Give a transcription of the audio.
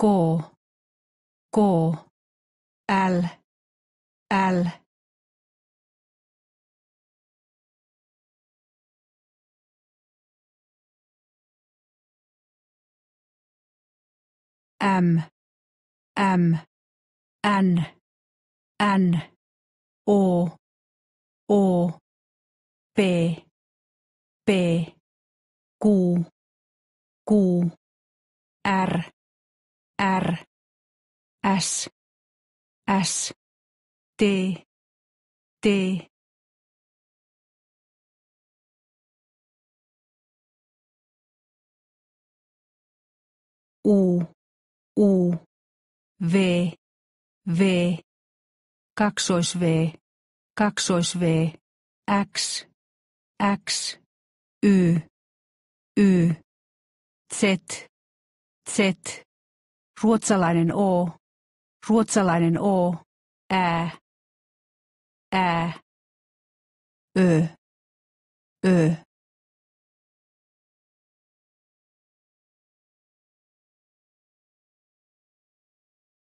go go al al gu gu r R S S T T U U V V kaksois V kaksois V X X Y Y Z Z ruotsalainen o, ruotsalainen o, ä, ä, ö, ö.